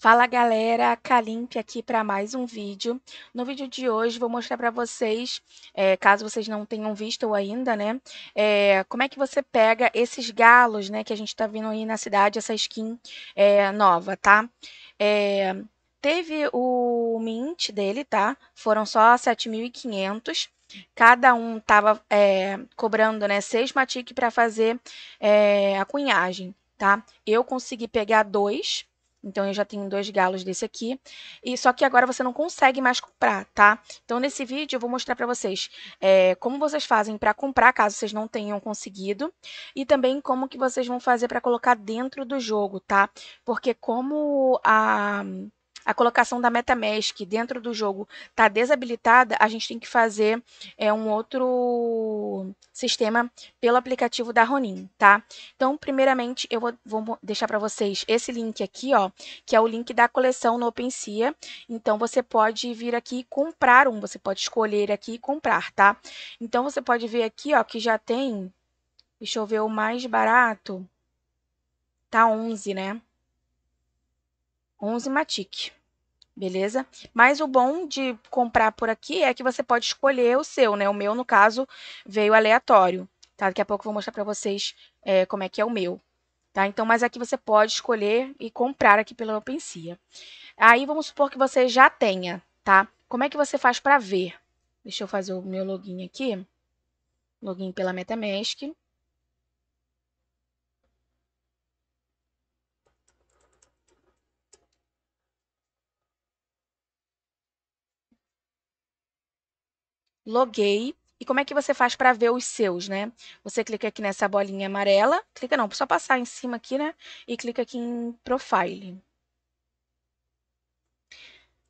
Fala galera, Kalimp aqui para mais um vídeo. No vídeo de hoje vou mostrar para vocês, é, caso vocês não tenham visto ainda, né, é, como é que você pega esses galos, né, que a gente está vendo aí na cidade, essa skin é, nova, tá? É, teve o mint dele, tá? Foram só 7.500. Cada um estava é, cobrando né, seis matiques para fazer é, a cunhagem, tá? Eu consegui pegar dois, então, eu já tenho dois galos desse aqui. e Só que agora você não consegue mais comprar, tá? Então, nesse vídeo, eu vou mostrar para vocês é, como vocês fazem para comprar, caso vocês não tenham conseguido. E também como que vocês vão fazer para colocar dentro do jogo, tá? Porque como a a colocação da MetaMask dentro do jogo está desabilitada, a gente tem que fazer é, um outro sistema pelo aplicativo da Ronin, tá? Então, primeiramente, eu vou, vou deixar para vocês esse link aqui, ó, que é o link da coleção no OpenSea. Então, você pode vir aqui e comprar um, você pode escolher aqui e comprar, tá? Então, você pode ver aqui, ó, que já tem, deixa eu ver o mais barato, tá 11, né? 11 Matic. Beleza? Mas o bom de comprar por aqui é que você pode escolher o seu, né? O meu, no caso, veio aleatório. Tá? Daqui a pouco eu vou mostrar para vocês é, como é que é o meu. Tá? Então, mas aqui você pode escolher e comprar aqui pela OpenSea. Aí vamos supor que você já tenha, tá? Como é que você faz para ver? Deixa eu fazer o meu login aqui. Login pela MetaMask. loguei. E como é que você faz para ver os seus, né? Você clica aqui nessa bolinha amarela, clica não, só passar em cima aqui, né? E clica aqui em Profile.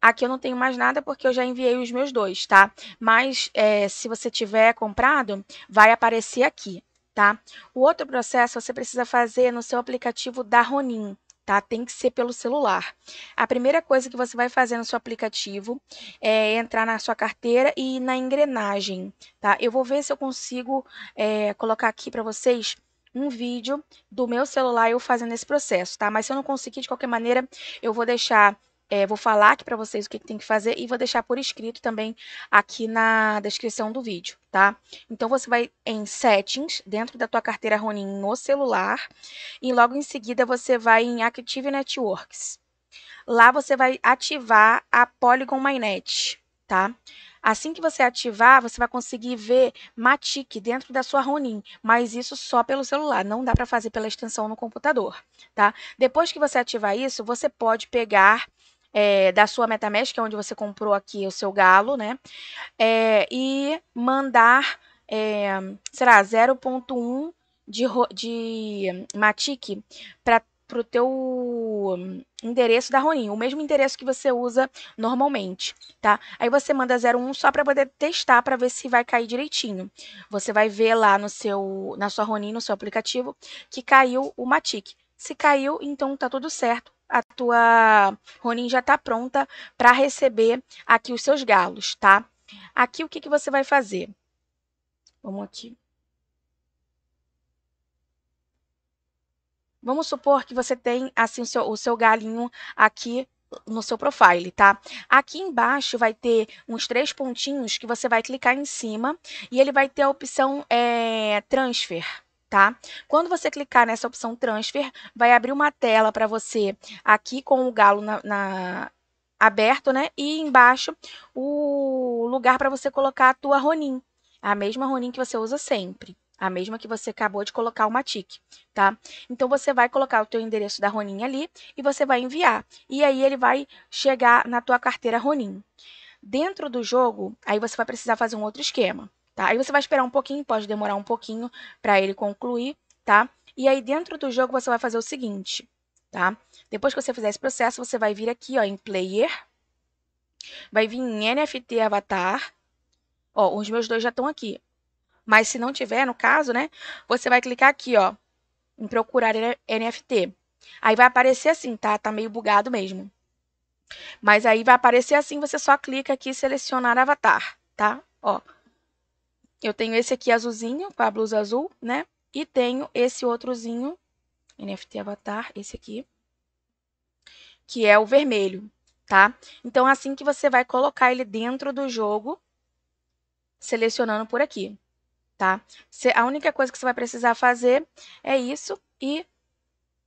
Aqui eu não tenho mais nada porque eu já enviei os meus dois, tá? Mas é, se você tiver comprado, vai aparecer aqui, tá? O outro processo você precisa fazer no seu aplicativo da Ronin tá? Tem que ser pelo celular. A primeira coisa que você vai fazer no seu aplicativo é entrar na sua carteira e na engrenagem, tá? Eu vou ver se eu consigo é, colocar aqui para vocês um vídeo do meu celular eu fazendo esse processo, tá? Mas se eu não conseguir, de qualquer maneira, eu vou deixar é, vou falar aqui para vocês o que, que, tem que fazer e vou deixar por escrito também aqui na descrição do vídeo, tá? Então, você vai em Settings, dentro da tua carteira Ronin no celular, e logo em seguida você vai em Active Networks. Lá você vai ativar a Polygon MyNet, tá? Assim que você ativar, você vai conseguir ver Matic dentro da sua Ronin, mas isso só pelo celular, não dá para fazer pela extensão no computador, tá? Depois que você ativar isso, você pode pegar é, da sua MetaMask, que é onde você comprou aqui o seu galo, né? É, e mandar, é, será, 0.1 de, de Matic para para o teu endereço da Ronin, o mesmo endereço que você usa normalmente, tá? Aí você manda 01 só para poder testar para ver se vai cair direitinho. Você vai ver lá no seu na sua Ronin, no seu aplicativo, que caiu o Matic. Se caiu, então tá tudo certo a tua Ronin já está pronta para receber aqui os seus galos, tá? Aqui o que, que você vai fazer? Vamos aqui. Vamos supor que você tem assim o seu, o seu galinho aqui no seu profile, tá? Aqui embaixo vai ter uns três pontinhos que você vai clicar em cima e ele vai ter a opção é, transfer tá? Quando você clicar nessa opção Transfer, vai abrir uma tela para você aqui com o galo na, na, aberto, né? E embaixo o lugar para você colocar a tua Ronin, a mesma Ronin que você usa sempre. A mesma que você acabou de colocar uma matic, tá? Então, você vai colocar o teu endereço da Ronin ali e você vai enviar. E aí, ele vai chegar na tua carteira Ronin. Dentro do jogo, aí você vai precisar fazer um outro esquema. Tá? Aí você vai esperar um pouquinho, pode demorar um pouquinho para ele concluir, tá? E aí dentro do jogo você vai fazer o seguinte, tá? Depois que você fizer esse processo, você vai vir aqui, ó, em player, vai vir em NFT avatar. Ó, os meus dois já estão aqui. Mas se não tiver, no caso, né, você vai clicar aqui, ó, em procurar NFT. Aí vai aparecer assim, tá? Tá meio bugado mesmo. Mas aí vai aparecer assim, você só clica aqui selecionar avatar, tá? Ó, eu tenho esse aqui azulzinho, com a blusa azul, né? E tenho esse outrozinho, NFT Avatar, esse aqui, que é o vermelho, tá? Então, assim que você vai colocar ele dentro do jogo, selecionando por aqui, tá? a única coisa que você vai precisar fazer é isso e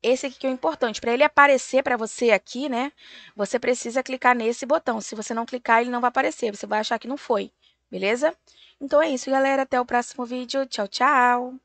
esse aqui que é o importante. Para ele aparecer para você aqui, né, você precisa clicar nesse botão. Se você não clicar, ele não vai aparecer, você vai achar que não foi beleza? Então é isso, galera. Até o próximo vídeo. Tchau, tchau!